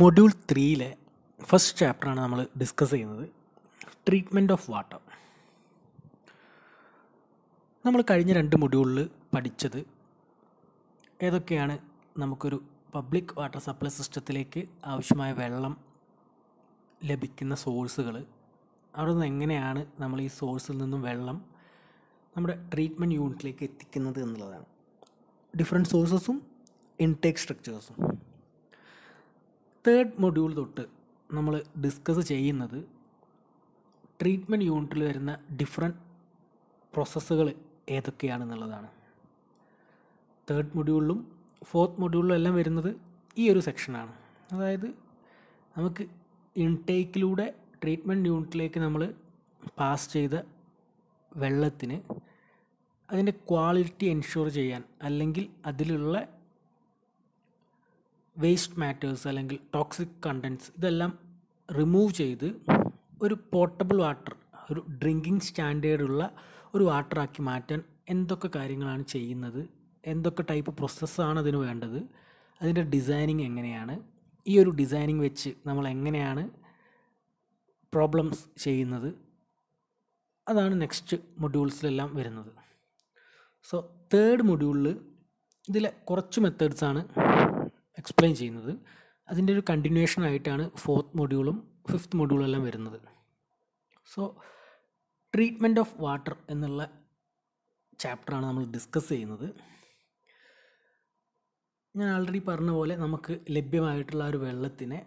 Module ത്രീയിലെ first ചാപ്റ്ററാണ് നമ്മൾ discuss ചെയ്യുന്നത് ട്രീറ്റ്മെൻറ്റ് ഓഫ് വാട്ടർ നമ്മൾ കഴിഞ്ഞ രണ്ട് മൊഡ്യൂളിൽ പഠിച്ചത് ഏതൊക്കെയാണ് നമുക്കൊരു പബ്ലിക് വാട്ടർ സപ്ലൈ സിസ്റ്റത്തിലേക്ക് ആവശ്യമായ വെള്ളം ലഭിക്കുന്ന സോഴ്സുകൾ അവിടെ നിന്ന് എങ്ങനെയാണ് നമ്മൾ ഈ സോഴ്സിൽ നിന്നും വെള്ളം നമ്മുടെ ട്രീറ്റ്മെൻറ്റ് യൂണിറ്റിലേക്ക് എത്തിക്കുന്നത് എന്നുള്ളതാണ് ഡിഫറെൻറ്റ് സോഴ്സസും ഇൻടേക്ക് സ്ട്രക്ചേഴ്സും തേർഡ് മൊഡ്യൂൾ തൊട്ട് നമ്മൾ ഡിസ്കസ് ചെയ്യുന്നത് ട്രീറ്റ്മെൻറ്റ് യൂണിറ്റിൽ വരുന്ന ഡിഫറെൻറ്റ് പ്രോസസ്സുകൾ ഏതൊക്കെയാണെന്നുള്ളതാണ് തേർഡ് മൊഡ്യൂളിലും ഫോർത്ത് മൊഡ്യൂളിലും എല്ലാം വരുന്നത് ഈ ഒരു സെക്ഷനാണ് അതായത് നമുക്ക് ഇൻടേക്കിലൂടെ ട്രീറ്റ്മെൻറ്റ് യൂണിറ്റിലേക്ക് നമ്മൾ പാസ് ചെയ്ത വെള്ളത്തിന് അതിൻ്റെ ക്വാളിറ്റി എൻഷുർ ചെയ്യാൻ അല്ലെങ്കിൽ അതിലുള്ള വേസ്റ്റ് മാറ്റേഴ്സ് അല്ലെങ്കിൽ ടോക്സിക് കണ്ടൻസ് ഇതെല്ലാം റിമൂവ് ചെയ്ത് ഒരു പോർട്ടബിൾ വാട്ടർ ഒരു ഡ്രിങ്കിങ് സ്റ്റാൻഡേർഡുള്ള ഒരു വാട്ടറാക്കി മാറ്റാൻ എന്തൊക്കെ കാര്യങ്ങളാണ് ചെയ്യുന്നത് എന്തൊക്കെ ടൈപ്പ് പ്രോസസ്സാണ് അതിന് വേണ്ടത് അതിൻ്റെ ഡിസൈനിങ് എങ്ങനെയാണ് ഈ ഒരു ഡിസൈനിങ് വെച്ച് നമ്മൾ എങ്ങനെയാണ് പ്രോബ്ലംസ് ചെയ്യുന്നത് അതാണ് നെക്സ്റ്റ് മൊഡ്യൂൾസിലെല്ലാം വരുന്നത് സോ തേർഡ് മൊഡ്യൂളിൽ ഇതിലെ കുറച്ച് മെത്തേഡ്സാണ് എക്സ്പ്ലെയിൻ ചെയ്യുന്നത് അതിൻ്റെ ഒരു കണ്ടിന്യൂഷൻ ആയിട്ടാണ് ഫോർത്ത് മൊഡ്യൂളും ഫിഫ്ത്ത് മൊഡ്യൂളും എല്ലാം വരുന്നത് സോ ട്രീറ്റ്മെൻറ്റ് ഓഫ് വാട്ടർ എന്നുള്ള ചാപ്റ്ററാണ് നമ്മൾ ഡിസ്കസ് ചെയ്യുന്നത് ഞാൻ ആൾറെഡി പറഞ്ഞ പോലെ നമുക്ക് ലഭ്യമായിട്ടുള്ള ഒരു വെള്ളത്തിനെ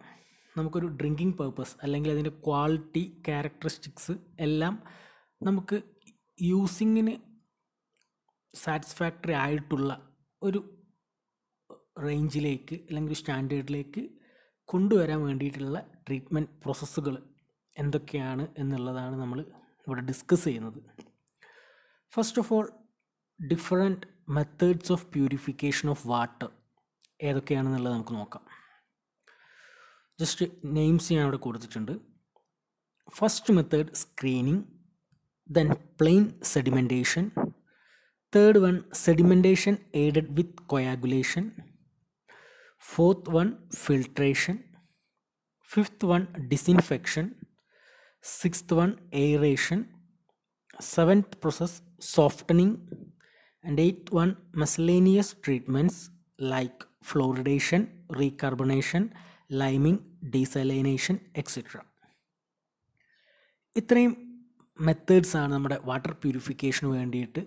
നമുക്കൊരു ഡ്രിങ്കിങ് പേർപ്പസ് അല്ലെങ്കിൽ അതിൻ്റെ ക്വാളിറ്റി ക്യാരക്ടറിസ്റ്റിക്സ് എല്ലാം നമുക്ക് യൂസിങ്ങിന് സാറ്റിസ്ഫാക്ടറി ആയിട്ടുള്ള ഒരു റേഞ്ചിലേക്ക് അല്ലെങ്കിൽ ഒരു സ്റ്റാൻഡേർഡിലേക്ക് കൊണ്ടുവരാൻ വേണ്ടിയിട്ടുള്ള ട്രീറ്റ്മെൻറ്റ് പ്രോസസ്സുകൾ എന്തൊക്കെയാണ് എന്നുള്ളതാണ് നമ്മൾ ഇവിടെ ഡിസ്കസ് ചെയ്യുന്നത് first of all different methods of purification of water ഏതൊക്കെയാണെന്നുള്ളത് നമുക്ക് നോക്കാം ജസ്റ്റ് നെയിംസ് ഞാൻ ഇവിടെ കൊടുത്തിട്ടുണ്ട് first method screening then plain sedimentation third one sedimentation aided with coagulation fourth one filtration fifth one disinfection sixth one aeration seventh process softening and eighth one miscellaneous treatments like fluoridation recarbonation liming desalination etc ഇത്രയും methods ആണ് നമ്മുടെ water പ്യൂരിഫിക്കേഷന് വേണ്ടിയിട്ട്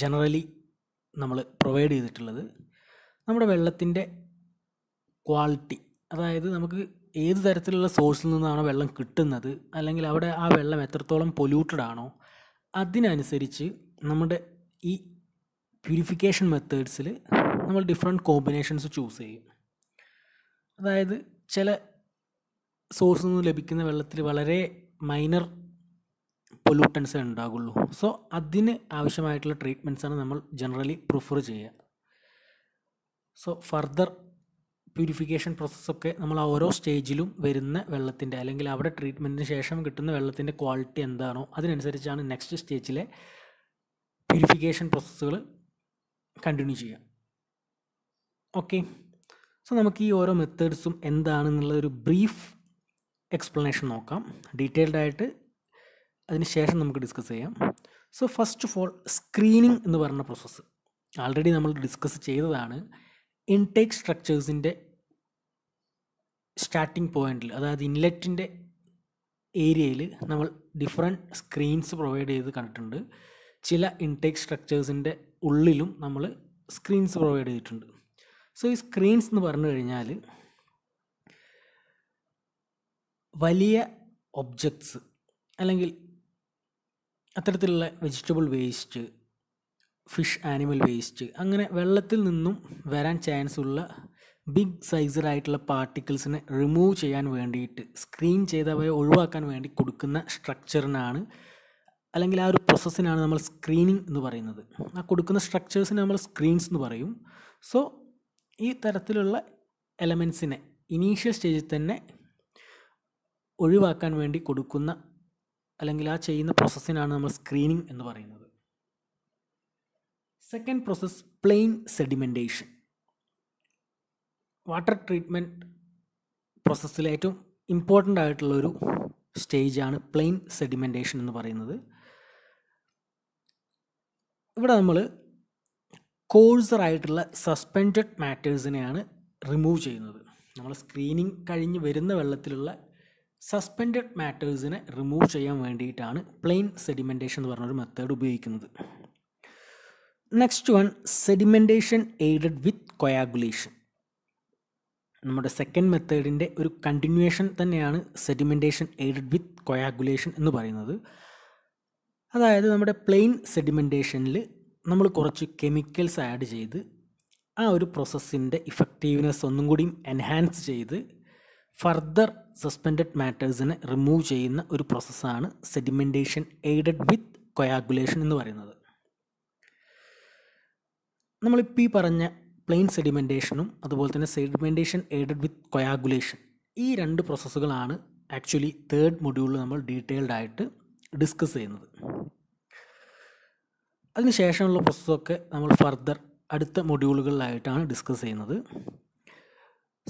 generally നമ്മൾ provide ചെയ്തിട്ടുള്ളത് നമ്മുടെ വെള്ളത്തിൻ്റെ quality അതായത് നമുക്ക് ഏത് തരത്തിലുള്ള സോഴ്സിൽ നിന്നാണ് വെള്ളം കിട്ടുന്നത് അല്ലെങ്കിൽ അവിടെ ആ വെള്ളം എത്രത്തോളം പൊല്യൂട്ടഡ് ആണോ അതിനനുസരിച്ച് നമ്മുടെ ഈ പ്യൂരിഫിക്കേഷൻ മെത്തേഡ്സിൽ നമ്മൾ ഡിഫറെൻറ്റ് കോമ്പിനേഷൻസ് ചൂസ് ചെയ്യും അതായത് ചില സോഴ്സിൽ നിന്ന് ലഭിക്കുന്ന വെള്ളത്തിൽ വളരെ മൈനർ പൊല്യൂട്ടൻസേ ഉണ്ടാകുള്ളൂ സോ അതിന് ആവശ്യമായിട്ടുള്ള ട്രീറ്റ്മെൻറ്റ്സാണ് നമ്മൾ ജനറലി പ്രിഫർ ചെയ്യുക സോ ഫർദർ പ്യൂരിഫിക്കേഷൻ പ്രോസസ്സൊക്കെ നമ്മൾ ആ ഓരോ സ്റ്റേജിലും വരുന്ന വെള്ളത്തിൻ്റെ അല്ലെങ്കിൽ അവിടെ ട്രീറ്റ്മെൻറ്റിന് ശേഷം കിട്ടുന്ന വെള്ളത്തിൻ്റെ ക്വാളിറ്റി എന്താണോ അതിനനുസരിച്ചാണ് നെക്സ്റ്റ് സ്റ്റേജിലെ പ്യൂരിഫിക്കേഷൻ പ്രോസസ്സുകൾ കണ്ടിന്യൂ ചെയ്യുക ഓക്കെ സോ നമുക്ക് ഈ ഓരോ മെത്തേഡ്സും എന്താണെന്നുള്ളൊരു ബ്രീഫ് എക്സ്പ്ലനേഷൻ നോക്കാം ഡീറ്റെയിൽഡായിട്ട് അതിന് ശേഷം നമുക്ക് ഡിസ്കസ് ചെയ്യാം so first of all screening എന്ന് പറഞ്ഞ പ്രോസസ്സ് ആൾറെഡി നമ്മൾ ഡിസ്കസ് ചെയ്തതാണ് ഇൻടേക്ക് സ്ട്രക്ചേഴ്സിൻ്റെ സ്റ്റാർട്ടിങ് പോയിന്റിൽ അതായത് ഇൻലെറ്റിൻ്റെ ഏരിയയിൽ നമ്മൾ ഡിഫറെൻറ്റ് സ്ക്രീൻസ് പ്രൊവൈഡ് ചെയ്ത് കണ്ടിട്ടുണ്ട് ചില ഇൻടേക്ക് സ്ട്രക്ചേഴ്സിൻ്റെ ഉള്ളിലും നമ്മൾ സ്ക്രീൻസ് പ്രൊവൈഡ് ചെയ്തിട്ടുണ്ട് സോ ഈ സ്ക്രീൻസ് എന്ന് പറഞ്ഞു കഴിഞ്ഞാൽ വലിയ ഒബ്ജക്ട്സ് അല്ലെങ്കിൽ അത്തരത്തിലുള്ള vegetable waste fish animal waste അങ്ങനെ വെള്ളത്തിൽ നിന്നും വരാൻ ചാൻസ് ഉള്ള ബിഗ് സൈസിലായിട്ടുള്ള പാർട്ടിക്കിൾസിനെ റിമൂവ് ചെയ്യാൻ വേണ്ടിയിട്ട് സ്ക്രീൻ ചെയ്തവയെ ഒഴിവാക്കാൻ വേണ്ടി കൊടുക്കുന്ന സ്ട്രക്ചറിനാണ് അല്ലെങ്കിൽ ആ ഒരു പ്രോസസ്സിനാണ് നമ്മൾ സ്ക്രീനിങ് എന്ന് പറയുന്നത് ആ കൊടുക്കുന്ന സ്ട്രക്ചേഴ്സിന് നമ്മൾ സ്ക്രീൻസ് എന്ന് പറയും സോ ഈ തരത്തിലുള്ള എലമെൻസിനെ ഇനീഷ്യൽ സ്റ്റേജിൽ തന്നെ ഒഴിവാക്കാൻ വേണ്ടി കൊടുക്കുന്ന അല്ലെങ്കിൽ ആ ചെയ്യുന്ന പ്രോസസ്സിനാണ് നമ്മൾ സ്ക്രീനിങ് എന്ന് പറയുന്നത് second process plain sedimentation water treatment പ്രോസസ്സിലെ ഏറ്റവും ഇമ്പോർട്ടൻ്റ് ആയിട്ടുള്ളൊരു സ്റ്റേജാണ് പ്ലെയിൻ സെഡിമെൻറ്റേഷൻ എന്ന് പറയുന്നത് ഇവിടെ നമ്മൾ കോഴ്സറായിട്ടുള്ള സസ്പെൻഡഡ് മാറ്റേഴ്സിനെയാണ് റിമൂവ് ചെയ്യുന്നത് നമ്മൾ സ്ക്രീനിങ് കഴിഞ്ഞ് വരുന്ന വെള്ളത്തിലുള്ള സസ്പെൻഡഡ് മാറ്റേഴ്സിനെ റിമൂവ് ചെയ്യാൻ വേണ്ടിയിട്ടാണ് പ്ലെയിൻ സെഡിമെൻറ്റേഷൻ എന്ന് പറഞ്ഞൊരു മെത്തേഡ് ഉപയോഗിക്കുന്നത് next one sedimentation aided with coagulation നമ്മുടെ സെക്കൻഡ് മെത്തേഡിൻ്റെ ഒരു കണ്ടിന്യൂവേഷൻ തന്നെയാണ് സെഡിമെൻറ്റേഷൻ എയ്ഡഡ് വിത്ത് കൊയാഗുലേഷൻ എന്ന് പറയുന്നത് അതായത് നമ്മുടെ പ്ലെയിൻ സെഡിമെൻറ്റേഷനിൽ നമ്മൾ കുറച്ച് കെമിക്കൽസ് ആഡ് ചെയ്ത് ആ ഒരു പ്രോസസ്സിൻ്റെ ഇഫക്റ്റീവ്നെസ് ഒന്നും കൂടി എൻഹാൻസ് ചെയ്ത് ഫർദർ സസ്പെൻഡഡ് മാറ്റേഴ്സിനെ റിമൂവ് ചെയ്യുന്ന ഒരു പ്രോസസ്സാണ് സെഡിമെൻറ്റേഷൻ എയ്ഡഡ് വിത്ത് കൊയാഗുലേഷൻ എന്ന് പറയുന്നത് നമ്മളിപ്പോൾ ഈ പറഞ്ഞ പ്ലെയിൻ സെഡിമെൻറ്റേഷനും അതുപോലെ തന്നെ സെഡിമെൻറ്റേഷൻ എയ്ഡഡ് വിത്ത് കൊയാഗുലേഷൻ ഈ രണ്ട് പ്രോസസ്സുകളാണ് ആക്ച്വലി തേർഡ് മൊഡ്യൂളിൽ നമ്മൾ ഡീറ്റെയിൽഡ് ആയിട്ട് ഡിസ്കസ് ചെയ്യുന്നത് അതിനുശേഷമുള്ള പ്രോസസ്സൊക്കെ നമ്മൾ ഫർദർ അടുത്ത മൊഡ്യൂളുകളിലായിട്ടാണ് ഡിസ്കസ് ചെയ്യുന്നത്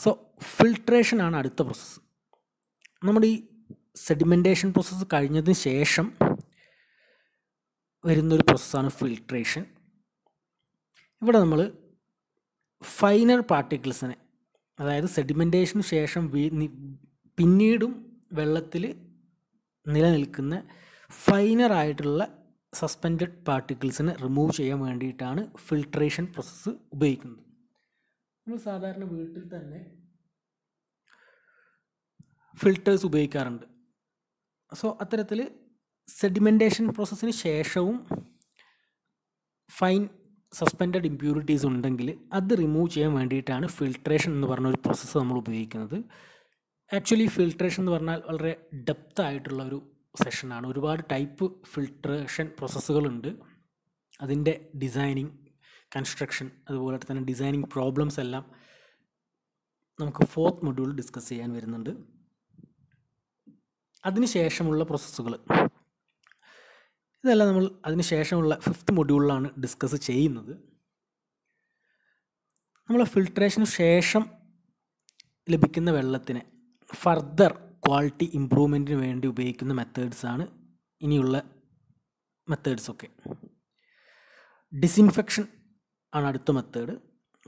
സോ ഫിൽട്രേഷനാണ് അടുത്ത പ്രോസസ്സ് നമ്മുടെ ഈ സെഡിമെൻറ്റേഷൻ പ്രോസസ്സ് കഴിഞ്ഞതിന് ശേഷം വരുന്നൊരു പ്രോസസ്സാണ് ഫിൽട്രേഷൻ ഇവിടെ നമ്മൾ ഫൈനർ പാർട്ടിക്കിൾസിനെ അതായത് സെഡിമെൻറ്റേഷന് ശേഷം പിന്നീടും വെള്ളത്തിൽ നിലനിൽക്കുന്ന ഫൈനർ ആയിട്ടുള്ള സസ്പെൻഡഡ് പാർട്ടിക്കിൾസിനെ റിമൂവ് ചെയ്യാൻ വേണ്ടിയിട്ടാണ് ഫിൽട്രേഷൻ പ്രോസസ്സ് ഉപയോഗിക്കുന്നത് നമ്മൾ സാധാരണ വീട്ടിൽ തന്നെ ഫിൽട്ടേഴ്സ് ഉപയോഗിക്കാറുണ്ട് സോ അത്തരത്തിൽ സെഡിമെൻറ്റേഷൻ പ്രോസസ്സിന് ശേഷവും ഫൈൻ സസ്പെൻഡഡ് ഇമ്പ്യൂരിറ്റീസ് ഉണ്ടെങ്കിൽ അത് റിമൂവ് ചെയ്യാൻ വേണ്ടിയിട്ടാണ് ഫിൽട്രേഷൻ എന്ന് പറഞ്ഞ ഒരു പ്രോസസ്സ് നമ്മൾ ഉപയോഗിക്കുന്നത് ആക്ച്വലി ഫിൽട്രേഷൻ എന്ന് പറഞ്ഞാൽ വളരെ ഡെപ്ത് ആയിട്ടുള്ള ഒരു സെഷനാണ് ഒരുപാട് ടൈപ്പ് ഫിൽട്രേഷൻ പ്രോസസ്സുകളുണ്ട് അതിൻ്റെ ഡിസൈനിങ് കൺസ്ട്രക്ഷൻ അതുപോലെ തന്നെ ഡിസൈനിങ് പ്രോബ്ലംസ് എല്ലാം നമുക്ക് ഫോർത്ത് മൊഡ്യൂൾ ഡിസ്കസ് ചെയ്യാൻ വരുന്നുണ്ട് അതിനുശേഷമുള്ള പ്രോസസ്സുകൾ ഇതെല്ലാം നമ്മൾ അതിനുശേഷമുള്ള ഫിഫ്ത്ത് മൊഡ്യൂളിലാണ് ഡിസ്കസ് ചെയ്യുന്നത് നമ്മൾ ഫിൽട്രേഷന് ശേഷം ലഭിക്കുന്ന വെള്ളത്തിനെ ഫർദർ ക്വാളിറ്റി ഇമ്പ്രൂവ്മെൻറ്റിന് വേണ്ടി ഉപയോഗിക്കുന്ന മെത്തേഡ്സാണ് ഇനിയുള്ള മെത്തേഡ്സൊക്കെ ഡിസിൻഫെക്ഷൻ ആണ് അടുത്ത മെത്തേഡ്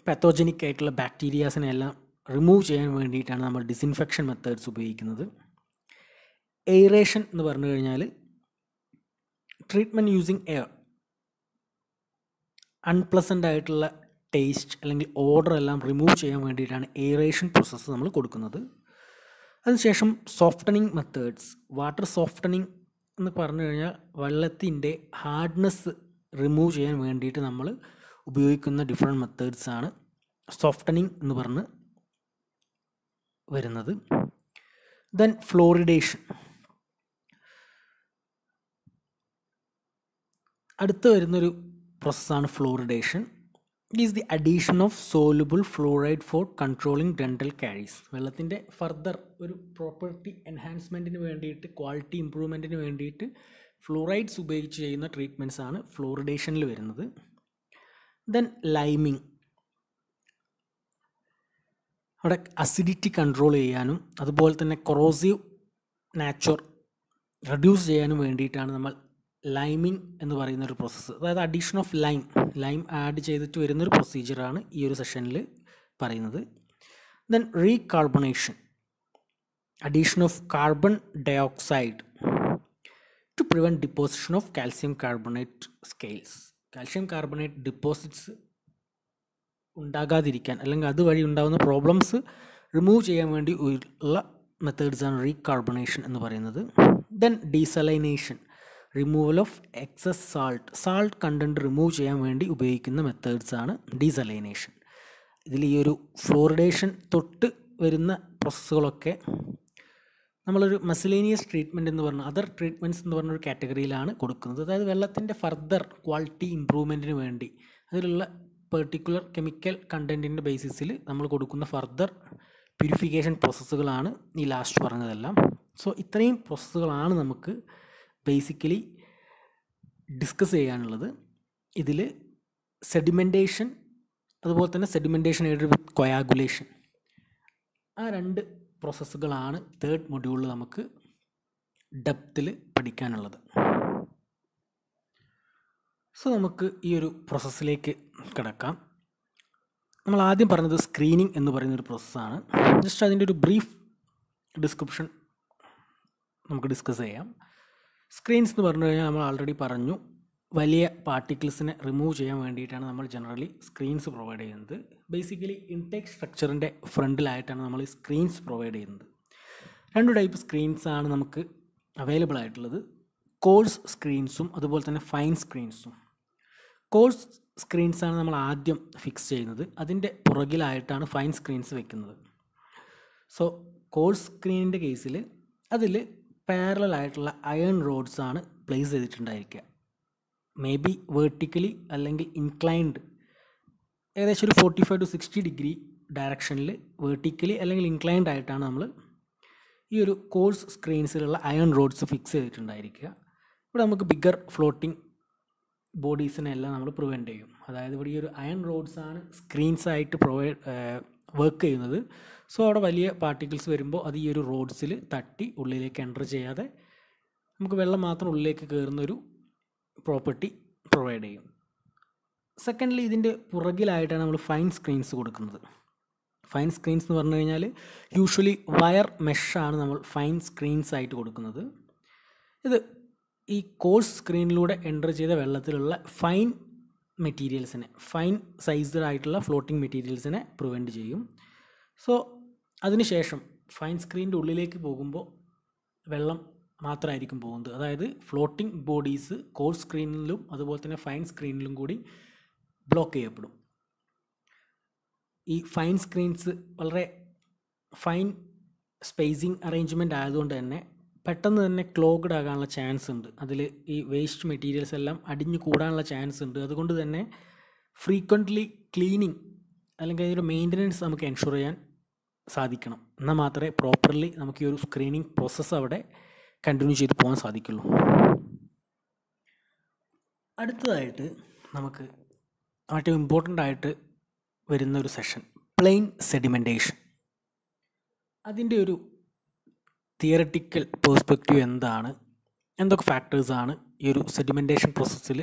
പത്തോജനിക് ആയിട്ടുള്ള ബാക്ടീരിയാസിനെ എല്ലാം റിമൂവ് ചെയ്യാൻ വേണ്ടിയിട്ടാണ് നമ്മൾ ഡിസിൻഫെക്ഷൻ മെത്തേഡ്സ് ഉപയോഗിക്കുന്നത് എയറേഷൻ എന്ന് പറഞ്ഞു കഴിഞ്ഞാൽ ട്രീറ്റ്മെൻറ്റ് യൂസിങ് എയർ അൺപ്ലസൻ്റ് ആയിട്ടുള്ള ടേസ്റ്റ് അല്ലെങ്കിൽ ഓർഡർ എല്ലാം റിമൂവ് ചെയ്യാൻ വേണ്ടിയിട്ടാണ് എയറേഷൻ പ്രോസസ്സ് നമ്മൾ കൊടുക്കുന്നത് അതിനുശേഷം സോഫ്റ്റനിങ് മെത്തേഡ്സ് വാട്ടർ സോഫ്റ്റനിങ് എന്ന് പറഞ്ഞു കഴിഞ്ഞാൽ വെള്ളത്തിൻ്റെ ഹാർഡ്നെസ് റിമൂവ് ചെയ്യാൻ വേണ്ടിയിട്ട് നമ്മൾ ഉപയോഗിക്കുന്ന ഡിഫറെൻറ്റ് മെത്തേഡ്സ് ആണ് സോഫ്റ്റനിങ് എന്ന് പറഞ്ഞ് വരുന്നത് ദെൻ ഫ്ലോറിഡേഷൻ അടുത്ത് വരുന്നൊരു പ്രോസസ്സാണ് it is the addition of soluble fluoride for controlling dental caries വെള്ളത്തിൻ്റെ ഫർദർ ഒരു പ്രോപ്പർട്ടി എൻഹാൻസ്മെൻറ്റിന് വേണ്ടിയിട്ട് ക്വാളിറ്റി ഇമ്പ്രൂവ്മെൻറ്റിന് വേണ്ടിയിട്ട് ഫ്ലൂറൈഡ്സ് ഉപയോഗിച്ച് ചെയ്യുന്ന ട്രീറ്റ്മെൻറ്റ്സ് ആണ് ഫ്ലൂറിഡേഷനിൽ വരുന്നത് ദെൻ ലൈമിങ് അവിടെ അസിഡിറ്റി കൺട്രോൾ ചെയ്യാനും അതുപോലെ തന്നെ കൊറോസീവ് നാച്ചുർ റെഡ്യൂസ് ചെയ്യാനും വേണ്ടിയിട്ടാണ് നമ്മൾ ലൈമിങ് എന്ന് പറയുന്ന ഒരു പ്രോസസ്സ് അതായത് addition of lime lime add ചെയ്തിട്ട് വരുന്നൊരു പ്രൊസീജിയറാണ് ഈ ഒരു സെഷനിൽ പറയുന്നത് then recarbonation addition of carbon dioxide to prevent deposition of calcium carbonate scales calcium carbonate deposits ഉണ്ടാകാതിരിക്കാൻ അല്ലെങ്കിൽ അതുവഴി ഉണ്ടാകുന്ന പ്രോബ്ലംസ് റിമൂവ് ചെയ്യാൻ വേണ്ടി ഉള്ള മെത്തേഡ്സാണ് റീകാർബണേഷൻ എന്ന് പറയുന്നത് then desalination removal of excess salt salt content remove ചെയ്യാൻ വേണ്ടി ഉപയോഗിക്കുന്ന മെത്തേഡ്സാണ് ഡീസലൈനേഷൻ ഇതിൽ ഈ ഒരു ഫ്ലോറിഡേഷൻ തൊട്ട് വരുന്ന പ്രോസസ്സുകളൊക്കെ നമ്മളൊരു മസിലേനിയസ് ട്രീറ്റ്മെൻറ്റ് എന്ന് പറഞ്ഞ അതർ ട്രീറ്റ്മെൻറ്റ്സ് എന്ന് പറഞ്ഞൊരു കാറ്റഗറിയിലാണ് കൊടുക്കുന്നത് അതായത് വെള്ളത്തിൻ്റെ ഫർദർ ക്വാളിറ്റി ഇമ്പ്രൂവ്മെൻറ്റിന് വേണ്ടി അതിലുള്ള പെർട്ടിക്കുലർ കെമിക്കൽ കണ്ടൻറ്റിൻ്റെ ബേസിസിൽ നമ്മൾ കൊടുക്കുന്ന ഫർദർ പ്യൂരിഫിക്കേഷൻ പ്രോസസ്സുകളാണ് ഈ ലാസ്റ്റ് പറഞ്ഞതെല്ലാം സോ ഇത്രയും പ്രോസസ്സുകളാണ് നമുക്ക് ബേസിക്കലി ഡിസ്കസ് ചെയ്യാനുള്ളത് ഇതിൽ സെഡിമെൻറ്റേഷൻ അതുപോലെ തന്നെ സെഡിമെൻറ്റേഷൻ എയ്ഡ് വിത്ത് കൊയാഗുലേഷൻ ആ രണ്ട് പ്രോസസ്സുകളാണ് തേർഡ് മൊഡ്യൂളിൽ നമുക്ക് ഡെപ്തിൽ പഠിക്കാനുള്ളത് സോ നമുക്ക് ഈ ഒരു പ്രോസസ്സിലേക്ക് കിടക്കാം നമ്മൾ ആദ്യം പറഞ്ഞത് സ്ക്രീനിങ് എന്ന് പറയുന്നൊരു പ്രോസസ്സാണ് ജസ്റ്റ് അതിൻ്റെ ഒരു ബ്രീഫ് ഡിസ്ക്രിപ്ഷൻ നമുക്ക് ഡിസ്കസ് ചെയ്യാം സ്ക്രീൻസ് എന്ന് പറഞ്ഞു കഴിഞ്ഞാൽ നമ്മൾ ആൾറെഡി പറഞ്ഞു വലിയ പാർട്ടിക്കിൾസിനെ റിമൂവ് ചെയ്യാൻ വേണ്ടിയിട്ടാണ് നമ്മൾ ജനറലി സ്ക്രീൻസ് പ്രൊവൈഡ് ചെയ്യുന്നത് ബേസിക്കലി ഇൻടേക്ക് സ്ട്രക്ചറിൻ്റെ ഫ്രണ്ടിലായിട്ടാണ് നമ്മൾ ഈ സ്ക്രീൻസ് പ്രൊവൈഡ് ചെയ്യുന്നത് രണ്ട് ടൈപ്പ് സ്ക്രീൻസ് ആണ് നമുക്ക് അവൈലബിൾ ആയിട്ടുള്ളത് കോഴ്സ് സ്ക്രീൻസും അതുപോലെ തന്നെ ഫൈൻ സ്ക്രീൻസും കോഴ്സ് സ്ക്രീൻസാണ് നമ്മൾ ആദ്യം ഫിക്സ് ചെയ്യുന്നത് അതിൻ്റെ പുറകിലായിട്ടാണ് ഫൈൻ സ്ക്രീൻസ് വെക്കുന്നത് സോ കോഴ്സ് സ്ക്രീനിൻ്റെ കേസിൽ അതിൽ പാരലൽ ആയിട്ടുള്ള അയൺ റോഡ്സ് ആണ് പ്ലേസ് ചെയ്തിട്ടുണ്ടായിരിക്കുക മേ ബി വേർട്ടിക്കലി അല്ലെങ്കിൽ ഇൻക്ലൈൻഡ് ഏകദേശം ഒരു forty five to sixty degree ഡയറക്ഷനിൽ വേർട്ടിക്കലി അല്ലെങ്കിൽ ഇൻക്ലൈൻഡ് ആയിട്ടാണ് നമ്മൾ ഈ ഒരു കോഴ്സ് സ്ക്രീൻസിലുള്ള അയൺ റോഡ്സ് ഫിക്സ് ചെയ്തിട്ടുണ്ടായിരിക്കുക ഇവിടെ നമുക്ക് ബിഗർ ഫ്ലോട്ടിംഗ് ബോഡീസിനെല്ലാം നമ്മൾ പ്രിവെൻറ്റ് ചെയ്യും അതായത് ഇവിടെ ഈ ഒരു അയൺ റോഡ്സാണ് സ്ക്രീൻസായിട്ട് പ്രൊവൈഡ് വർക്ക് ചെയ്യുന്നത് സോ അവിടെ വലിയ പാർട്ടിക്കിൾസ് വരുമ്പോൾ അത് ഈ ഒരു റോഡ്സിൽ തട്ടി ഉള്ളിലേക്ക് എൻ്റർ ചെയ്യാതെ നമുക്ക് വെള്ളം മാത്രം ഉള്ളിലേക്ക് കയറുന്നൊരു പ്രോപ്പർട്ടി പ്രൊവൈഡ് ചെയ്യും സെക്കൻഡ്ലി ഇതിൻ്റെ പുറകിലായിട്ടാണ് നമ്മൾ ഫൈൻ സ്ക്രീൻസ് കൊടുക്കുന്നത് ഫൈൻ സ്ക്രീൻസ് എന്ന് പറഞ്ഞു കഴിഞ്ഞാൽ യൂഷ്വലി വയർ മെഷാണ് നമ്മൾ ഫൈൻ സ്ക്രീൻസ് ആയിട്ട് കൊടുക്കുന്നത് ഇത് ഈ കോഴ്സ് സ്ക്രീനിലൂടെ എൻ്റർ ചെയ്ത വെള്ളത്തിലുള്ള ഫൈൻ മെറ്റീരിയൽസിനെ ഫൈൻ സൈസ്ഡ് ആയിട്ടുള്ള ഫ്ലോട്ടിംഗ് മെറ്റീരിയൽസിനെ പ്രിവെൻറ്റ് ചെയ്യും സോ അതിനുശേഷം ഫൈൻ സ്ക്രീനിൻ്റെ ഉള്ളിലേക്ക് പോകുമ്പോൾ വെള്ളം മാത്രമായിരിക്കും പോകുന്നത് അതായത് ഫ്ലോട്ടിംഗ് ബോഡീസ് കോഴ്സ് സ്ക്രീനിലും അതുപോലെ തന്നെ ഫൈൻ സ്ക്രീനിലും കൂടി ബ്ലോക്ക് ചെയ്യപ്പെടും ഈ ഫൈൻ സ്ക്രീൻസ് വളരെ ഫൈൻ സ്പേസിങ് അറേഞ്ച്മെൻ്റ് ആയതുകൊണ്ട് തന്നെ പെട്ടെന്ന് തന്നെ ക്ലോഗ്ഡ് ആകാനുള്ള ചാൻസ് ഉണ്ട് അതിൽ ഈ വേസ്റ്റ് മെറ്റീരിയൽസ് എല്ലാം അടിഞ്ഞു കൂടാനുള്ള ചാൻസ് ഉണ്ട് അതുകൊണ്ട് തന്നെ ഫ്രീക്വൻ്റ്ലി ക്ലീനിങ് അല്ലെങ്കിൽ അതിൻ്റെ മെയിൻ്റനൻസ് നമുക്ക് എൻഷുർ ചെയ്യാൻ സാധിക്കണം എന്നാൽ മാത്രമേ പ്രോപ്പർലി നമുക്ക് ഈ ഒരു സ്ക്രീനിങ് പ്രോസസ്സ് അവിടെ കണ്ടിന്യൂ ചെയ്ത് പോകാൻ സാധിക്കുള്ളൂ അടുത്തതായിട്ട് നമുക്ക് ഏറ്റവും ഇമ്പോർട്ടൻ്റ് ആയിട്ട് വരുന്ന ഒരു സെഷൻ പ്ലെയിൻ സെഡിമെൻറ്റേഷൻ അതിൻ്റെ ഒരു തിയററ്റിക്കൽ പേഴ്സ്പെക്റ്റീവ് എന്താണ് എന്തൊക്കെ ഫാക്ടേഴ്സാണ് ഈ ഒരു സെഡിമെൻറ്റേഷൻ പ്രോസസ്സിൽ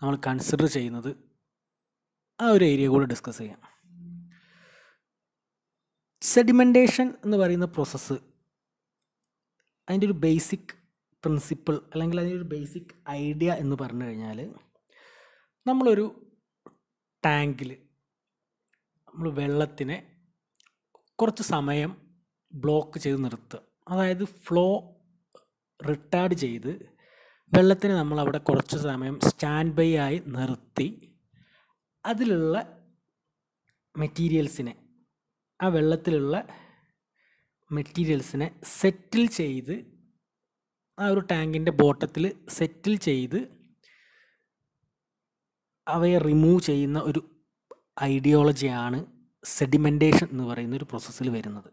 നമ്മൾ കൺസിഡർ ചെയ്യുന്നത് ആ ഒരു ഏരിയ കൂടെ ഡിസ്കസ് ചെയ്യാം സെഡിമെൻറ്റേഷൻ എന്ന് പറയുന്ന പ്രോസസ്സ് അതിൻ്റെ ഒരു ബേസിക് പ്രിൻസിപ്പിൾ അല്ലെങ്കിൽ അതിൻ്റെ ഒരു ബേസിക് ഐഡിയ എന്ന് പറഞ്ഞു കഴിഞ്ഞാൽ നമ്മളൊരു ടാങ്കിൽ നമ്മൾ വെള്ളത്തിനെ കുറച്ച് സമയം ബ്ലോക്ക് ചെയ്ത് നിർത്തുക അതായത് ഫ്ലോ റിട്ടാർഡ് ചെയ്ത് വെള്ളത്തിന് നമ്മൾ അവിടെ കുറച്ച് സമയം സ്റ്റാൻഡ് ബൈ ആയി നിർത്തി അതിലുള്ള മെറ്റീരിയൽസിനെ ആ വെള്ളത്തിലുള്ള മെറ്റീരിയൽസിനെ സെറ്റിൽ ചെയ്ത് ആ ഒരു ടാങ്കിൻ്റെ ബോട്ടത്തിൽ സെറ്റിൽ ചെയ്ത് അവയെ റിമൂവ് ചെയ്യുന്ന ഒരു ഐഡിയോളജിയാണ് സെഡിമെൻറ്റേഷൻ എന്ന് പറയുന്ന ഒരു പ്രോസസ്സിൽ വരുന്നത്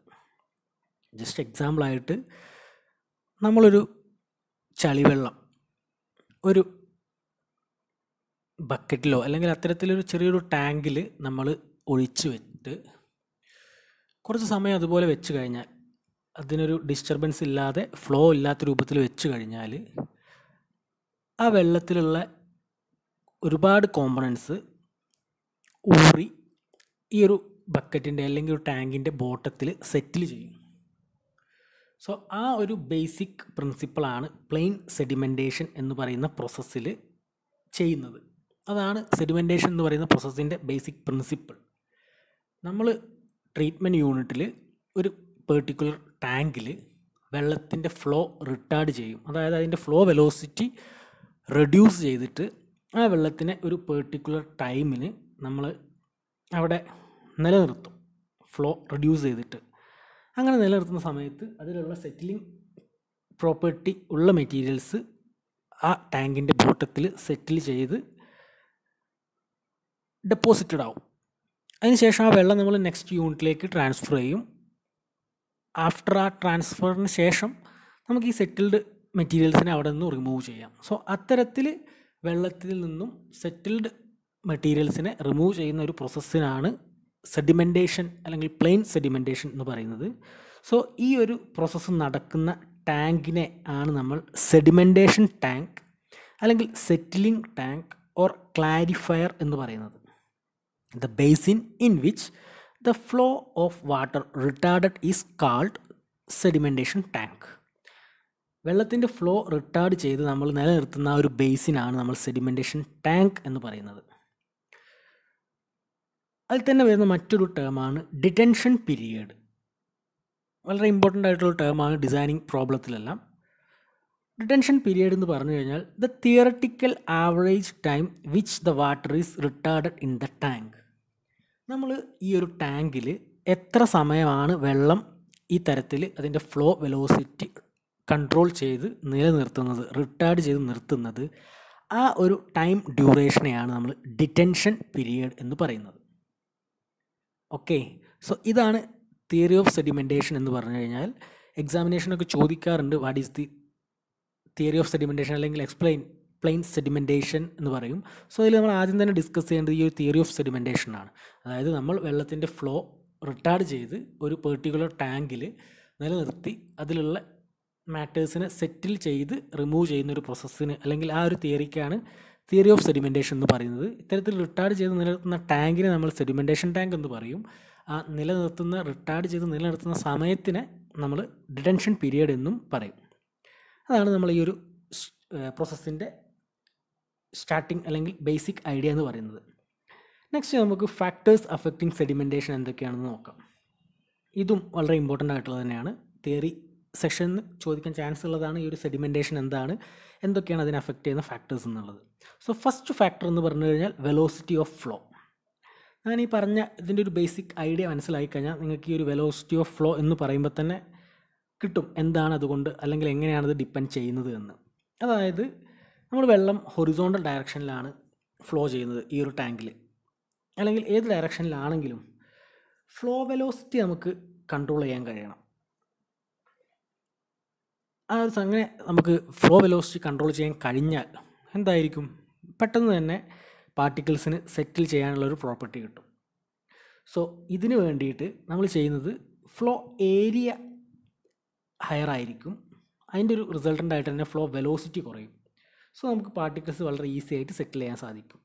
ജസ്റ്റ് എക്സാമ്പിളായിട്ട് നമ്മളൊരു ചളിവെള്ളം ഒരു ബക്കറ്റിലോ അല്ലെങ്കിൽ അത്തരത്തിലൊരു ചെറിയൊരു ടാങ്കിൽ നമ്മൾ ഒഴിച്ച് വെച്ചിട്ട് കുറച്ച് സമയം അതുപോലെ വെച്ച് കഴിഞ്ഞാൽ അതിനൊരു ഡിസ്റ്റർബൻസ് ഇല്ലാതെ ഫ്ലോ ഇല്ലാത്ത രൂപത്തിൽ വെച്ച് കഴിഞ്ഞാൽ ആ വെള്ളത്തിലുള്ള ഒരുപാട് കോമ്പണൻസ് ഊറി ഈ ഒരു ബക്കറ്റിൻ്റെ അല്ലെങ്കിൽ ഒരു ടാങ്കിൻ്റെ ബോട്ടത്തിൽ സെറ്റിൽ ചെയ്യും സോ ആ ഒരു ബേസിക് പ്രിൻസിപ്പിളാണ് പ്ലെയിൻ സെഡിമെൻറ്റേഷൻ എന്ന് പറയുന്ന പ്രോസസ്സിൽ ചെയ്യുന്നത് അതാണ് സെഡിമെൻറ്റേഷൻ എന്ന് പറയുന്ന പ്രോസസ്സിൻ്റെ ബേസിക് പ്രിൻസിപ്പിൾ നമ്മൾ ട്രീറ്റ്മെൻറ്റ് യൂണിറ്റിൽ ഒരു പേർട്ടിക്കുലർ ടാങ്കിൽ വെള്ളത്തിൻ്റെ ഫ്ലോ റിട്ടാർഡ് ചെയ്യും അതായത് അതിൻ്റെ ഫ്ലോ വെലോസിറ്റി റെഡ്യൂസ് ചെയ്തിട്ട് ആ വെള്ളത്തിനെ ഒരു പേർട്ടിക്കുലർ ടൈമിന് നമ്മൾ അവിടെ നിലനിർത്തും ഫ്ലോ റെഡ്യൂസ് ചെയ്തിട്ട് അങ്ങനെ നിലനിർത്തുന്ന സമയത്ത് അതിലുള്ള സെറ്റിലിംഗ് പ്രോപ്പർട്ടി ഉള്ള മെറ്റീരിയൽസ് ആ ടാങ്കിൻ്റെ ബോട്ടത്തിൽ സെറ്റിൽ ചെയ്ത് ഡെപ്പോസിറ്റഡ് ആവും അതിനുശേഷം ആ വെള്ളം നമ്മൾ നെക്സ്റ്റ് യൂണിറ്റിലേക്ക് ട്രാൻസ്ഫർ ചെയ്യും ആഫ്റ്റർ ആ ട്രാൻസ്ഫറിന് ശേഷം നമുക്ക് ഈ സെറ്റിൽഡ് മെറ്റീരിയൽസിനെ അവിടെ നിന്ന് റിമൂവ് ചെയ്യാം സോ അത്തരത്തിൽ വെള്ളത്തിൽ നിന്നും സെറ്റിൽഡ് മെറ്റീരിയൽസിനെ റിമൂവ് ചെയ്യുന്ന ഒരു പ്രോസസ്സിനാണ് സെഡിമെൻറ്റേഷൻ അല്ലെങ്കിൽ പ്ലെയിൻ സെഡിമെൻറ്റേഷൻ എന്ന് പറയുന്നത് സോ ഈ ഒരു പ്രോസസ്സ് നടക്കുന്ന ടാങ്കിനെ ആണ് നമ്മൾ സെഡിമെൻറ്റേഷൻ ടാങ്ക് അല്ലെങ്കിൽ സെറ്റിലിംഗ് ടാങ്ക് ഓർ ക്ലാരിഫയർ എന്ന് പറയുന്നത് the basin in which the flow of water retarded is called sedimentation tank വെള്ളത്തിൻ്റെ ഫ്ലോ റിട്ടാർഡ് ചെയ്ത് നമ്മൾ നിലനിർത്തുന്ന ഒരു ബേസിനാണ് നമ്മൾ സെഡിമെൻറ്റേഷൻ ടാങ്ക് എന്ന് പറയുന്നത് അതിൽ തന്നെ വരുന്ന മറ്റൊരു ടേമാണ് ഡിറ്റൻഷൻ പീരിയഡ് വളരെ ഇമ്പോർട്ടൻ്റ് ആയിട്ടുള്ള ടേമാണ് ഡിസൈനിങ് പ്രോബ്ലത്തിലെല്ലാം ഡിറ്റൻഷൻ പീരിയഡ് എന്ന് പറഞ്ഞു കഴിഞ്ഞാൽ the theoretical average time which the water is retard in the tank നമ്മൾ ഈ ഒരു ടാങ്കിൽ എത്ര സമയമാണ് വെള്ളം ഈ തരത്തിൽ അതിൻ്റെ ഫ്ലോ വെലോസിറ്റി കൺട്രോൾ ചെയ്ത് നിലനിർത്തുന്നത് റിട്ടാർഡ് ചെയ്ത് നിർത്തുന്നത് ആ ഒരു ടൈം ഡ്യൂറേഷനെയാണ് നമ്മൾ ഡിറ്റൻഷൻ പീരിയഡ് എന്ന് പറയുന്നത് ഓക്കെ സോ ഇതാണ് തിയറി ഓഫ് സെഡിമെൻറ്റേഷൻ എന്ന് പറഞ്ഞു കഴിഞ്ഞാൽ എക്സാമിനേഷനൊക്കെ ചോദിക്കാറുണ്ട് what is the theory of sedimentation അല്ലെങ്കിൽ എക്സ്പ്ലെയിൻ പ്ലെയിൻ സെഡിമെൻറ്റേഷൻ എന്ന് പറയും സോ അതിൽ നമ്മൾ ആദ്യം തന്നെ ഡിസ്കസ് ചെയ്യേണ്ടത് ഈ ഒരു തിയറി ഓഫ് സെഡിമെൻറ്റേഷനാണ് അതായത് നമ്മൾ വെള്ളത്തിൻ്റെ ഫ്ലോ റിട്ടാർഡ് ചെയ്ത് ഒരു പെർട്ടിക്കുലർ ടാങ്കിൽ നിലനിർത്തി അതിലുള്ള മാറ്റേഴ്സിനെ സെറ്റിൽ ചെയ്ത് റിമൂവ് ചെയ്യുന്ന ഒരു പ്രോസസ്സിന് അല്ലെങ്കിൽ ആ ഒരു തിയറിക്കാണ് തിയറി ഓഫ് സെഡിമെൻറ്റേഷൻ എന്ന് പറയുന്നത് ഇത്തരത്തിൽ റിട്ടാർഡ് ചെയ്ത് നിലനിർത്തുന്ന ടാങ്കിനെ നമ്മൾ സെഡിമെൻറ്റേഷൻ ടാങ്ക് എന്ന് പറയും ആ നിലനിർത്തുന്ന റിട്ടാർഡ് ചെയ്ത് നിലനിർത്തുന്ന സമയത്തിനെ നമ്മൾ ഡിറ്റൻഷൻ പീരിയഡ് എന്നും പറയും അതാണ് നമ്മൾ ഈ ഒരു പ്രോസസ്സിൻ്റെ സ്റ്റാർട്ടിംഗ് അല്ലെങ്കിൽ ബേസിക് ഐഡിയ എന്ന് പറയുന്നത് നെക്സ്റ്റ് നമുക്ക് ഫാക്ടേഴ്സ് അഫക്റ്റിംഗ് സെഡിമെൻറ്റേഷൻ എന്തൊക്കെയാണെന്ന് നോക്കാം ഇതും വളരെ ഇമ്പോർട്ടൻ്റ് ആയിട്ടുള്ളത് തന്നെയാണ് തിയറി സെഷൻ ചോദിക്കാൻ ചാൻസ് ഉള്ളതാണ് ഈ ഒരു സെഡിമെൻറ്റേഷൻ എന്താണ് എന്തൊക്കെയാണ് അതിനെ അഫക്റ്റ് ചെയ്യുന്ന ഫാക്ടേഴ്സ് എന്നുള്ളത് സോ ഫസ്റ്റ് ഫാക്ടർ എന്ന് പറഞ്ഞു കഴിഞ്ഞാൽ വെലോസിറ്റി ഓഫ് ഫ്ലോ ഞാൻ ഈ പറഞ്ഞ ഇതിൻ്റെ ഒരു ബേസിക് ഐഡിയ മനസ്സിലായി കഴിഞ്ഞാൽ നിങ്ങൾക്ക് ഈ ഒരു വെലോസിറ്റി ഓഫ് ഫ്ലോ എന്ന് പറയുമ്പോൾ തന്നെ കിട്ടും എന്താണ് അതുകൊണ്ട് അല്ലെങ്കിൽ എങ്ങനെയാണ് അത് ഡിപ്പെൻഡ് ചെയ്യുന്നത് എന്ന് അതായത് നമ്മൾ വെള്ളം ഹൊറിസോണ്ടൽ ഡയറക്ഷനിലാണ് ഫ്ലോ ചെയ്യുന്നത് ഈ ഒരു ടാങ്കിൽ അല്ലെങ്കിൽ ഏത് ഡയറക്ഷനിലാണെങ്കിലും ഫ്ലോ വെലോസിറ്റി നമുക്ക് കൺട്രോൾ ചെയ്യാൻ കഴിയണം ആ ഒരു അങ്ങനെ നമുക്ക് ഫ്ലോ വെലോസിറ്റി കൺട്രോൾ ചെയ്യാൻ കഴിഞ്ഞാൽ എന്തായിരിക്കും പെട്ടെന്ന് തന്നെ പാർട്ടിക്കിൾസിന് സെറ്റിൽ ചെയ്യാനുള്ള ഒരു പ്രോപ്പർട്ടി കിട്ടും സോ ഇതിന് വേണ്ടിയിട്ട് നമ്മൾ ചെയ്യുന്നത് ഫ്ലോ ഏരിയ ഹയർ ആയിരിക്കും അതിൻ്റെ ഒരു റിസൾട്ടൻ്റ് ആയിട്ട് തന്നെ ഫ്ലോ വെലോസിറ്റി കുറയും സോ നമുക്ക് പാർട്ടിക്കിൾസ് വളരെ ഈസി ആയിട്ട് സെറ്റിൽ ചെയ്യാൻ സാധിക്കും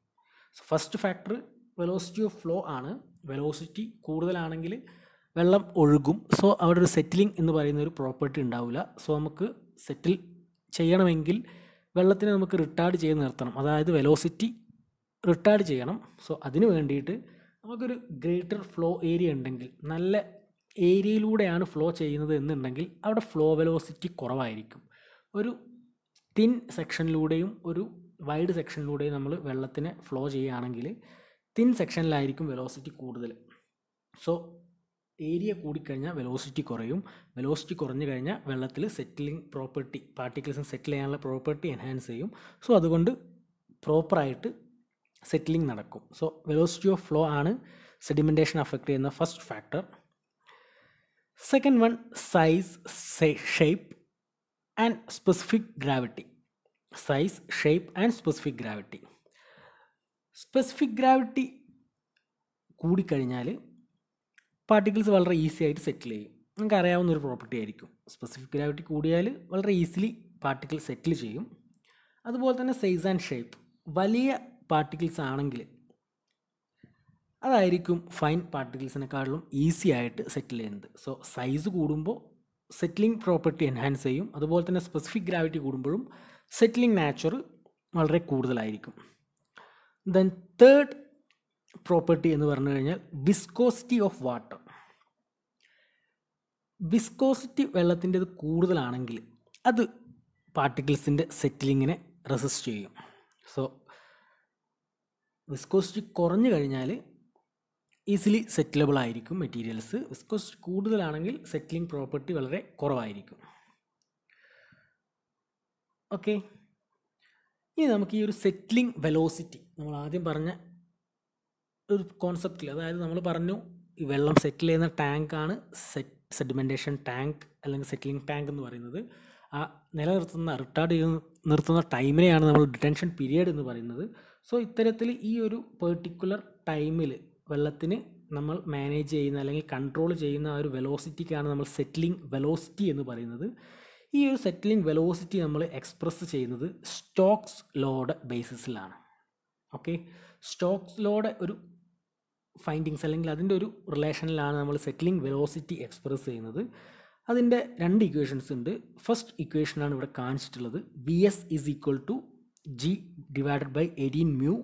so first factor velocity of flow ആണ് വെലോസിറ്റി കൂടുതലാണെങ്കിൽ വെള്ളം ഒഴുകും സോ അവിടെ ഒരു സെറ്റിലിംഗ് എന്ന് പറയുന്ന ഒരു പ്രോപ്പർട്ടി ഉണ്ടാവില്ല സോ നമുക്ക് സെറ്റിൽ ചെയ്യണമെങ്കിൽ വെള്ളത്തിനെ നമുക്ക് റിട്ടാർഡ് ചെയ്ത് നിർത്തണം അതായത് വെലോസിറ്റി റിട്ടാർഡ് ചെയ്യണം സോ അതിന് വേണ്ടിയിട്ട് നമുക്കൊരു ഗ്രേറ്റർ ഫ്ലോ ഏരിയ ഉണ്ടെങ്കിൽ നല്ല ഏരിയയിലൂടെയാണ് ഫ്ലോ ചെയ്യുന്നത് എന്നുണ്ടെങ്കിൽ അവിടെ ഫ്ലോ വെലോസിറ്റി കുറവായിരിക്കും ഒരു തിൻ സെക്ഷനിലൂടെയും ഒരു വൈഡ് സെക്ഷനിലൂടെയും നമ്മൾ വെള്ളത്തിനെ ഫ്ലോ ചെയ്യുകയാണെങ്കിൽ തിൻ സെക്ഷനിലായിരിക്കും വെലോസിറ്റി കൂടുതൽ സോ ഏരിയ കൂടിക്കഴിഞ്ഞാൽ വെലോസിറ്റി കുറയും വെലോസിറ്റി കുറഞ്ഞു കഴിഞ്ഞാൽ വെള്ളത്തിൽ സെറ്റിലിംഗ് പ്രോപ്പർട്ടി പാർട്ടിക്കിൾസ് സെറ്റിൽ ചെയ്യാനുള്ള പ്രോപ്പർട്ടി എൻഹാൻസ് ചെയ്യും സോ അതുകൊണ്ട് പ്രോപ്പറായിട്ട് സെറ്റിലിംഗ് നടക്കും സോ വെലോസിറ്റി ഓഫ് ഫ്ലോ ആണ് സെഡിമെൻറ്റേഷൻ അഫക്റ്റ് ചെയ്യുന്ന first factor second one size shape and specific gravity size shape and specific gravity specific gravity കൂടിക്കഴിഞ്ഞാൽ പാർട്ടിക്കിൾസ് വളരെ ഈസി ആയിട്ട് സെറ്റിൽ ചെയ്യും നിങ്ങൾക്ക് അറിയാവുന്ന ഒരു പ്രോപ്പർട്ടി ആയിരിക്കും സ്പെസിഫിക് ഗ്രാവിറ്റി കൂടിയാൽ വളരെ ഈസിലി പാർട്ടിക്കിൾ സെറ്റിൽ ചെയ്യും അതുപോലെ തന്നെ സൈസ് ആൻഡ് ഷേപ്പ് വലിയ പാർട്ടിക്കിൾസ് ആണെങ്കിൽ അതായിരിക്കും ഫൈൻ പാർട്ടിക്കിൾസിനെക്കാളും ഈസി ആയിട്ട് സെറ്റിൽ ചെയ്യുന്നത് സോ സൈസ് കൂടുമ്പോൾ സെറ്റിലിംഗ് പ്രോപ്പർട്ടി എൻഹാൻസ് ചെയ്യും അതുപോലെ തന്നെ സ്പെസിഫിക് ഗ്രാവിറ്റി കൂടുമ്പോഴും സെറ്റിലിംഗ് നാച്ചുറൽ വളരെ കൂടുതലായിരിക്കും ദെൻ തേർഡ് പ്രോപ്പർട്ടി എന്ന് പറഞ്ഞു കഴിഞ്ഞാൽ വിസ്കോസിറ്റി ഓഫ് വാട്ടർ വിസ്കോസിറ്റി വെള്ളത്തിൻ്റെത് കൂടുതലാണെങ്കിൽ അത് പാർട്ടിക്കിൾസിൻ്റെ സെറ്റിലിങ്ങിനെ റെസിസ്റ്റ് ചെയ്യും സോ വിസ്കോസിറ്റി കുറഞ്ഞു കഴിഞ്ഞാൽ ഈസിലി സെറ്റിലബിൾ ആയിരിക്കും മെറ്റീരിയൽസ് വിസ്കോസിറ്റി കൂടുതലാണെങ്കിൽ സെറ്റിലിംഗ് പ്രോപ്പർട്ടി വളരെ കുറവായിരിക്കും ഓക്കെ ഇനി നമുക്ക് ഈ ഒരു സെറ്റിലിംഗ് വെലോസിറ്റി നമ്മൾ ആദ്യം പറഞ്ഞ ഒരു കോൺസെപ്റ്റിൽ അതായത് നമ്മൾ പറഞ്ഞു ഈ വെള്ളം സെറ്റിൽ ചെയ്യുന്ന ടാങ്കാണ് സെറ്റ് സെഡിമെൻറ്റേഷൻ ടാങ്ക് അല്ലെങ്കിൽ സെറ്റിലിംഗ് ടാങ്ക് എന്ന് പറയുന്നത് ആ നിലനിർത്തുന്ന റിട്ടാർഡ് ചെയ്ത് നിർത്തുന്ന ടൈമിനെയാണ് നമ്മൾ ഡിറ്റൻഷൻ പീരിയഡ് എന്ന് പറയുന്നത് സോ ഇത്തരത്തിൽ ഈ ഒരു പെർട്ടിക്കുലർ ടൈമിൽ വെള്ളത്തിന് നമ്മൾ മാനേജ് ചെയ്യുന്ന അല്ലെങ്കിൽ കൺട്രോൾ ചെയ്യുന്ന ആ ഒരു വെലോസിറ്റിക്കാണ് നമ്മൾ സെറ്റിലിംഗ് വെലോസിറ്റി എന്ന് പറയുന്നത് ഈ ഒരു സെറ്റിലിംഗ് വെലോസിറ്റി നമ്മൾ എക്സ്പ്രസ് ചെയ്യുന്നത് സ്റ്റോക്സ് ലോഡ് ബേസിസിലാണ് ഓക്കെ സ്റ്റോക്സ് ലോഡ് ഒരു ഫൈൻഡിങ്സ് അല്ലെങ്കിൽ അതിൻ്റെ ഒരു റിലേഷനിലാണ് നമ്മൾ സെറ്റിലിംഗ് വെലോസിറ്റി എക്സ്പ്രസ് ചെയ്യുന്നത് അതിൻ്റെ രണ്ട് ഇക്വേഷൻസ് ഉണ്ട് ഫസ്റ്റ് ഇക്വേഷനാണ് ഇവിടെ കാണിച്ചിട്ടുള്ളത് V S is equal to G divided by eighteen mu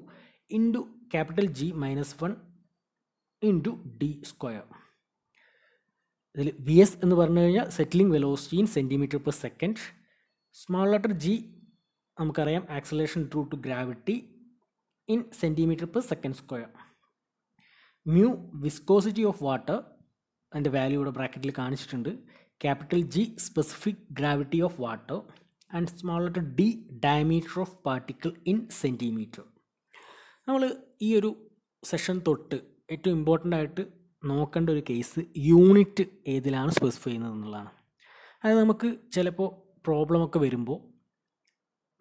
into capital G minus one into D square ഇതിൽ വി എസ് എന്ന് പറഞ്ഞു കഴിഞ്ഞാൽ settling velocity in centimetre per second small letter G നമുക്കറിയാം acceleration due to gravity in centimetre per second square mu viscosity of water അതിൻ്റെ value ഇവിടെ ബ്രാക്കറ്റിൽ കാണിച്ചിട്ടുണ്ട് capital G specific gravity of water and small D diameter of particle in centimetre നമ്മൾ ഈ ഒരു session തൊട്ട് ഏറ്റവും ഇമ്പോർട്ടൻ്റ് ആയിട്ട് നോക്കേണ്ട ഒരു കേസ് യൂണിറ്റ് ഏതിലാണ് സ്പെസിഫൈ ചെയ്യുന്നത് എന്നുള്ളതാണ് അതായത് നമുക്ക് ചിലപ്പോൾ പ്രോബ്ലമൊക്കെ വരുമ്പോൾ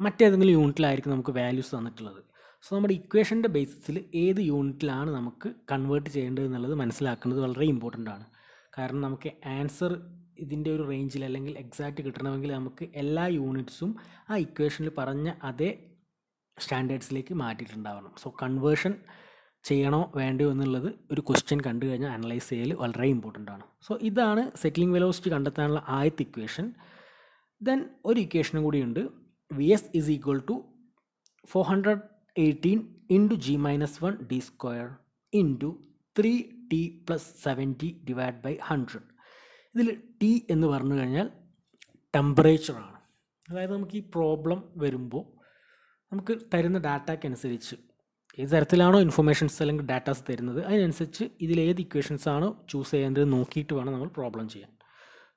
മറ്റേതെങ്കിലും യൂണിറ്റിലായിരിക്കും നമുക്ക് വാല്യൂസ് തന്നിട്ടുള്ളത് സോ നമ്മുടെ ഇക്വേഷൻ്റെ ബേസിസിൽ ഏത് യൂണിറ്റിലാണ് നമുക്ക് കൺവേർട്ട് ചെയ്യേണ്ടത് എന്നുള്ളത് മനസ്സിലാക്കുന്നത് വളരെ ഇമ്പോർട്ടൻ്റ് ആണ് കാരണം നമുക്ക് ആൻസർ ഇതിൻ്റെ ഒരു റേഞ്ചിൽ അല്ലെങ്കിൽ എക്സാക്റ്റ് കിട്ടണമെങ്കിൽ നമുക്ക് എല്ലാ യൂണിറ്റ്സും ആ ഇക്വേഷനിൽ പറഞ്ഞ അതേ സ്റ്റാൻഡേർഡ്സിലേക്ക് മാറ്റിയിട്ടുണ്ടാവണം സോ കൺവേർഷൻ ചെയ്യണോ വേണ്ടയോ എന്നുള്ളത് ഒരു ക്വസ്റ്റ്യൻ കണ്ടു കഴിഞ്ഞാൽ അനലൈസ് ചെയ്യൽ വളരെ ഇമ്പോർട്ടൻ്റ് ആണ് സോ ഇതാണ് സെറ്റിലിംഗ് വെലോസിറ്റി കണ്ടെത്താനുള്ള ആദ്യത്തെ ഇക്വേഷൻ ദെൻ ഒരു ഇക്വേഷനും കൂടിയുണ്ട് V S is equal to four hundred 18 into g minus 1 d square into 3t plus seventy divide by hundred ഇതിൽ ടി എന്ന് പറഞ്ഞു കഴിഞ്ഞാൽ ടെമ്പറേച്ചറാണ് അതായത് നമുക്ക് ഈ പ്രോബ്ലം വരുമ്പോൾ നമുക്ക് തരുന്ന ഡാറ്റയ്ക്കനുസരിച്ച് ഏത് തരത്തിലാണോ ഇൻഫർമേഷൻസ് അല്ലെങ്കിൽ ഡാറ്റാസ് തരുന്നത് അതിനനുസരിച്ച് ഇതിൽ ഏത് ഇക്വേഷൻസ് ആണോ ചൂസ് ചെയ്യേണ്ടത് നോക്കിയിട്ട് വേണം നമ്മൾ പ്രോബ്ലം ചെയ്യാൻ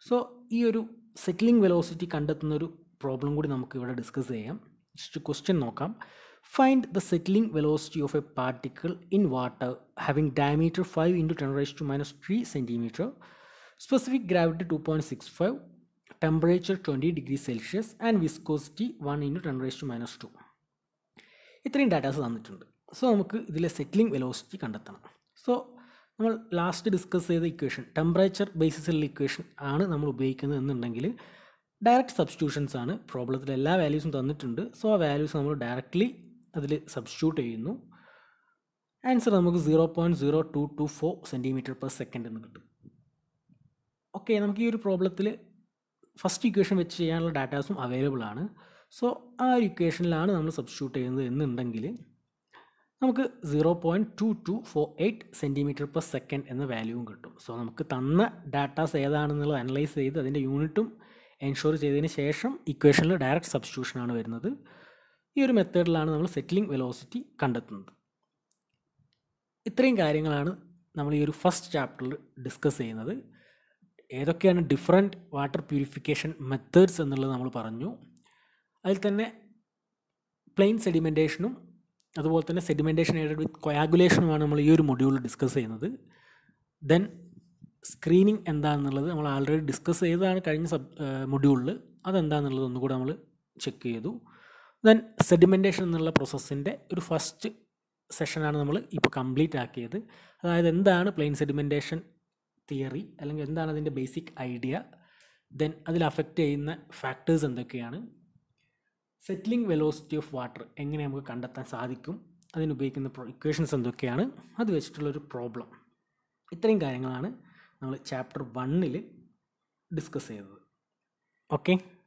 സോ ഈ ഒരു സെറ്റിലിംഗ് വെലോസിറ്റി കണ്ടെത്തുന്ന ഒരു പ്രോബ്ലം കൂടി നമുക്ക് ഇവിടെ ഡിസ്കസ് ചെയ്യാം ജസ്റ്റ് ക്വസ്റ്റ്യൻ നോക്കാം Find the settling velocity of a particle in water having diameter 5 into 10 raised to minus 3 centimeter, specific gravity 2.65, temperature 20 degrees Celsius and viscosity 1 into 10 raised to minus 2. ഇത്രയും datas തന്നിട്ടുണ്ട് so നമുക്ക് ഇതിലെ settling velocity കണ്ടെത്തണം so നമ്മൾ last discuss ചെയ്ത equation temperature ബേസിസിലുള്ള equation ആണ് നമ്മൾ ഉപയോഗിക്കുന്നത് എന്നുണ്ടെങ്കിൽ ഡയറക്റ്റ് സബ്സ്റ്റിറ്റ്യൂഷൻസ് ആണ് പ്രോബ്ലത്തിൽ എല്ലാ വാല്യൂസും തന്നിട്ടുണ്ട് സോ ആ വാല്യൂസ് നമ്മൾ ഡയറക്റ്റ്ലി അതിൽ സബ്സ്റ്റിറ്റ്യൂട്ട് ചെയ്യുന്നു ആൻസർ നമുക്ക് zero point zero two two four centimetre per second എന്ന് കിട്ടും ഓക്കെ നമുക്ക് ഈ ഒരു പ്രോബ്ലത്തിൽ ഫസ്റ്റ് ഇക്വേഷൻ വെച്ച് ചെയ്യാനുള്ള ഡാറ്റാസും അവൈലബിൾ ആണ് സോ ആ ഒരു ഇക്വേഷനിലാണ് നമ്മൾ സബ്സ്റ്റിറ്റ്യൂട്ട് ചെയ്യുന്നത് എന്നുണ്ടെങ്കിൽ നമുക്ക് zero point two two four eight centimetre per second എന്ന വാല്യൂവും കിട്ടും സോ നമുക്ക് തന്ന ഡാറ്റാസ് ഏതാണെന്നുള്ളത് അനലൈസ് ചെയ്ത് അതിൻ്റെ യൂണിറ്റും എൻഷുർ ചെയ്തതിന് ശേഷം ഇക്വേഷനിൽ ഡയറക്റ്റ് സബ്സ്റ്റ്യൂഷനാണ് വരുന്നത് ഈ ഒരു മെത്തേഡിലാണ് നമ്മൾ സെറ്റിലിംഗ് വെലോസിറ്റി കണ്ടെത്തുന്നത് ഇത്രയും കാര്യങ്ങളാണ് നമ്മൾ ഈ ഒരു ഫസ്റ്റ് ചാപ്റ്ററിൽ ഡിസ്കസ് ചെയ്യുന്നത് ഏതൊക്കെയാണ് ഡിഫറെൻറ്റ് വാട്ടർ പ്യൂരിഫിക്കേഷൻ മെത്തേഡ്സ് എന്നുള്ളത് നമ്മൾ പറഞ്ഞു അതിൽ തന്നെ പ്ലെയിൻ സെഡിമെൻറ്റേഷനും അതുപോലെ തന്നെ സെഡിമെൻറ്റേഷൻ എയ്ഡഡ് വിത്ത് കൊയാഗുലേഷനുമാണ് നമ്മൾ ഈ ഒരു മൊഡ്യൂളിൽ ഡിസ്കസ് ചെയ്യുന്നത് ദെൻ സ്ക്രീനിങ് എന്താണെന്നുള്ളത് നമ്മൾ ആൾറെഡി ഡിസ്കസ് ചെയ്തതാണ് കഴിഞ്ഞ സബ് മൊഡ്യൂളിൽ അതെന്താണെന്നുള്ളത് ഒന്നുകൂടെ നമ്മൾ ചെക്ക് ചെയ്തു ദെൻ സെഡിമെൻറ്റേഷൻ എന്നുള്ള പ്രോസസ്സിൻ്റെ ഒരു ഫസ്റ്റ് സെഷനാണ് നമ്മൾ ഇപ്പോൾ കംപ്ലീറ്റ് ആക്കിയത് അതായത് എന്താണ് പ്ലെയിൻ സെഡിമെൻറ്റേഷൻ തിയറി അല്ലെങ്കിൽ എന്താണ് അതിൻ്റെ ബേസിക് ഐഡിയ ദെൻ അതിൽ അഫക്റ്റ് ചെയ്യുന്ന ഫാക്ടേഴ്സ് എന്തൊക്കെയാണ് സെറ്റിലിംഗ് വെലോസിറ്റി ഓഫ് വാട്ടർ എങ്ങനെ നമുക്ക് കണ്ടെത്താൻ സാധിക്കും അതിനുപയോഗിക്കുന്ന ഇക്വേഷൻസ് എന്തൊക്കെയാണ് അത് വെച്ചിട്ടുള്ളൊരു പ്രോബ്ലം ഇത്രയും കാര്യങ്ങളാണ് നമ്മൾ ചാപ്റ്റർ വണ്ണിൽ ഡിസ്കസ് ചെയ്തത് ഓക്കെ